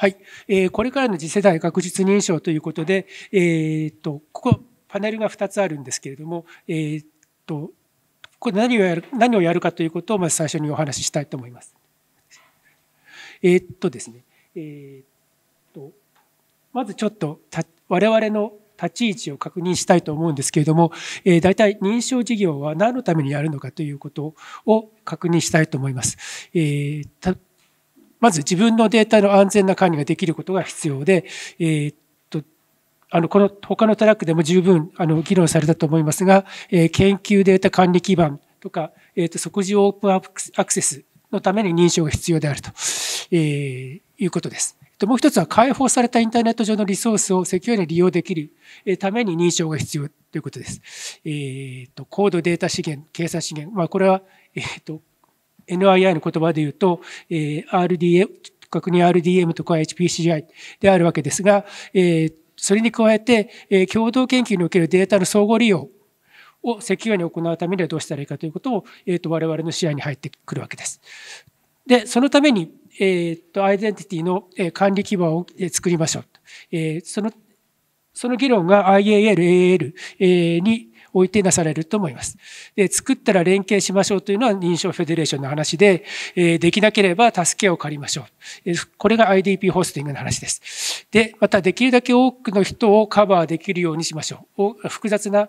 はい、えー、これからの次世代学術認証ということで、えー、っとここパネルが2つあるんですけれども、えー、っとこれ何をやる何をやるかということをまず最初にお話ししたいと思います。えー、っとですね、えっとまずちょっと我々の立ち位置を確認したいと思うんですけれども、えー、大体認証事業は何のためにやるのかということを確認したいと思います。えー、まず自分のデータの安全な管理ができることが必要で、えー、っと、あの、この他のトラックでも十分、あの、議論されたと思いますが、えー、研究データ管理基盤とか、えー、っと、即時オープンアクセスのために認証が必要であると、えいうことです。もう一つは開放されたインターネット上のリソースをセキュアに利用できるために認証が必要ということです。えっ、ー、と、高度データ資源、計算資源。まあ、これは、えっ、ー、と、NII の言葉で言うと、え RDM、確に RDM とか HPCI であるわけですが、えそれに加えて、え共同研究におけるデータの相互利用をセキュアに行うためにはどうしたらいいかということを、えー、と我々の視野に入ってくるわけです。で、そのために、えっ、ー、と、アイデンティティの管理基盤を作りましょう。えー、その、その議論が IAL、AAL、えー、においてなされると思います。で、作ったら連携しましょうというのは認証フェデレーションの話で、えできなければ助けを借りましょう。これが IDP ホスティングの話です。で、またできるだけ多くの人をカバーできるようにしましょう。複雑な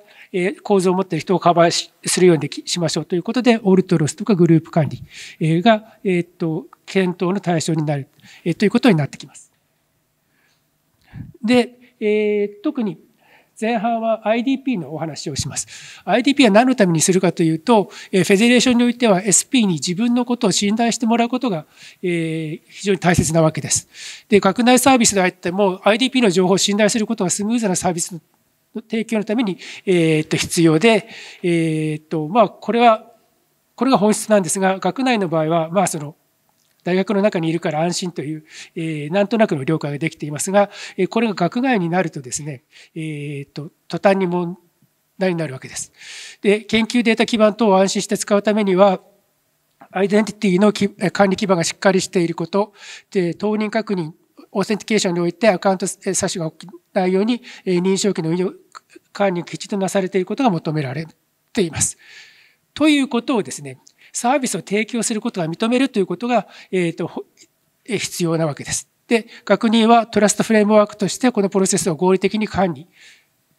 構造を持っている人をカバーするようにしましょうということで、オルトロスとかグループ管理が、えっと、検討の対象になる、えということになってきます。で、えー、特に前半は IDP のお話をします。IDP は何のためにするかというと、フェデレーションにおいては SP に自分のことを信頼してもらうことが非常に大切なわけです。で、学内サービスであっても IDP の情報を信頼することがスムーズなサービスの提供のために、えっと必要で、えっとまあ、これはこれが本質なんですが、学内の場合は、まあその、大学の中にいるから安心という、えー、なんとなくの了解ができていますが、えこれが学外になるとですね、えーと、途端に問題になるわけです。で研究データ基盤等を安心して使うためにはアイデンティティの管理基盤がしっかりしていることで当人確認オーセンティケーションにおいてアカウント詐取が起きないように認証機の運用管理がきちんとなされていることが求められています。ということをですねサービスを提供することが認めるということが、えっ、と、必要なわけです。で、確認はトラストフレームワークとしてこのプロセスを合理的に管理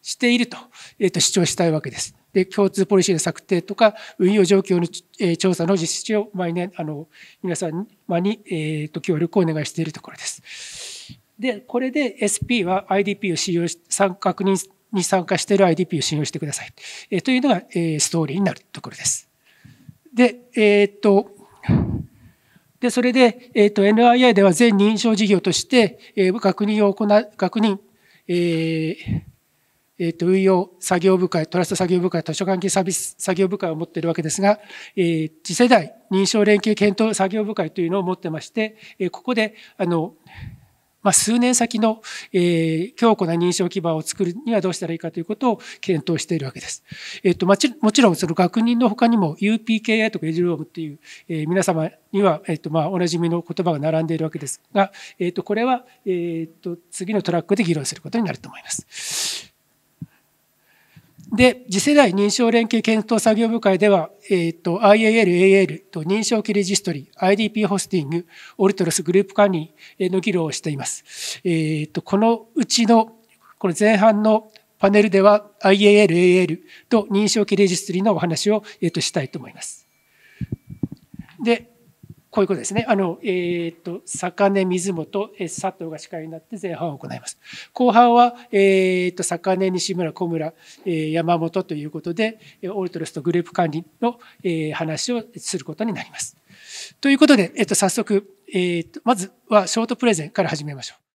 していると、えっ、と、主張したいわけです。で、共通ポリシーの策定とか、運用状況の、え調査の実施を毎年、あの、皆様に、えっ、と、協力をお願いしているところです。で、これで SP は IDP を使用し、確認に参加している IDP を信用してください。えというのが、えストーリーになるところです。で、えー、っと、で、それで、えー、っと、NII では全認証事業として、えー、確認を行う、確認、えー、えっと、運用作業部会、トラスト作業部会、図書関係サービス作業部会を持っているわけですが、えー、次世代認証連携検討作業部会というのを持ってまして、えー、ここで、あの、まあ、数年先の、えー、強固な認証基盤を作るにはどうしたらいいかということを検討しているわけです。えっ、ー、と、もちろんその学人の他にも UPKI とか EDROM っていう、えー、皆様には、えっ、ー、と、まあ、おなじみの言葉が並んでいるわけですが、えっ、ー、と、これは、えっ、と、次のトラックで議論することになると思います。で、次世代認証連携検討作業部会では、えっ、ー、と、IAL、AL と認証機レジストリ IDP ホスティング、オルトロスグループ管理の議論をしています。えっ、ー、と、このうちの、この前半のパネルでは IAL、AL と認証機レジストリのお話を、えっ、ー、と、したいと思います。で、こういうことですね。あの、えー、っと、坂根水本、え佐藤が司会になって前半を行います。後半は、えー、っと、坂根西村小村、えー、山本ということで、オールトレスとグループ管理の、え話をすることになります。ということで、えっと、早速、えっと、まずはショートプレゼンから始めましょう。